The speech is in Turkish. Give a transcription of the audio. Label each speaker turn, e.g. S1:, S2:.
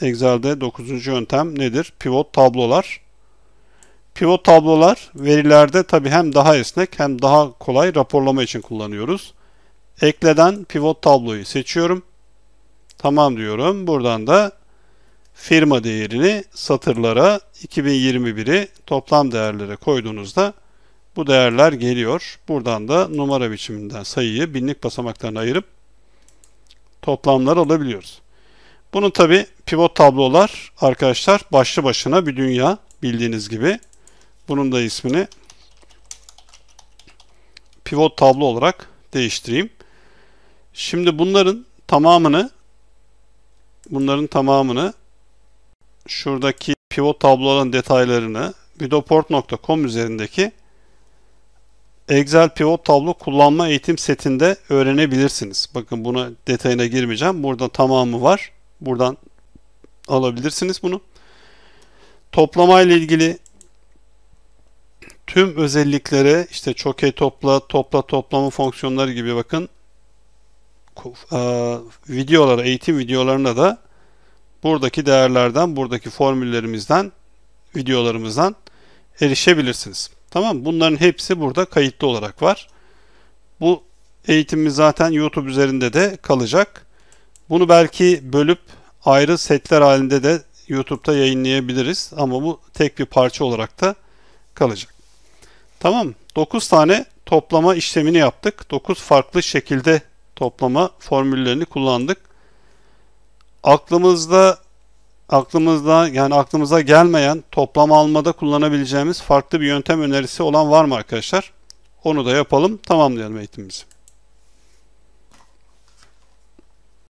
S1: Excel'de 9. yöntem nedir? Pivot tablolar. Pivot tablolar verilerde tabi hem daha esnek hem daha kolay raporlama için kullanıyoruz. Ekleden pivot tabloyu seçiyorum. Tamam diyorum. Buradan da firma değerini satırlara 2021'i toplam değerlere koyduğunuzda bu değerler geliyor. Buradan da numara biçiminden sayıyı binlik basamaklarına ayırıp toplamlar alabiliyoruz. Bunun tabi pivot tablolar arkadaşlar başlı başına bir dünya bildiğiniz gibi. Bunun da ismini pivot tablo olarak değiştireyim. Şimdi bunların tamamını bunların tamamını şuradaki pivot tabloların detaylarını vidoport.com üzerindeki Excel pivot tablo kullanma eğitim setinde öğrenebilirsiniz. Bakın buna detayına girmeyeceğim. Burada tamamı var. Buradan alabilirsiniz bunu. Toplama ile ilgili tüm özelliklere işte çokey topla, topla toplama fonksiyonları gibi bakın e, videolar eğitim videolarına da buradaki değerlerden, buradaki formüllerimizden, videolarımızdan erişebilirsiniz. Tamam mı? Bunların hepsi burada kayıtlı olarak var. Bu eğitimimiz zaten YouTube üzerinde de kalacak. Bunu belki bölüp ayrı setler halinde de YouTube'da yayınlayabiliriz ama bu tek bir parça olarak da kalacak. Tamam 9 tane toplama işlemini yaptık. 9 farklı şekilde toplama formüllerini kullandık. Aklımızda aklımızda yani aklımıza gelmeyen toplam almada kullanabileceğimiz farklı bir yöntem önerisi olan var mı arkadaşlar? Onu da yapalım tamamlayalım eğitimimizi.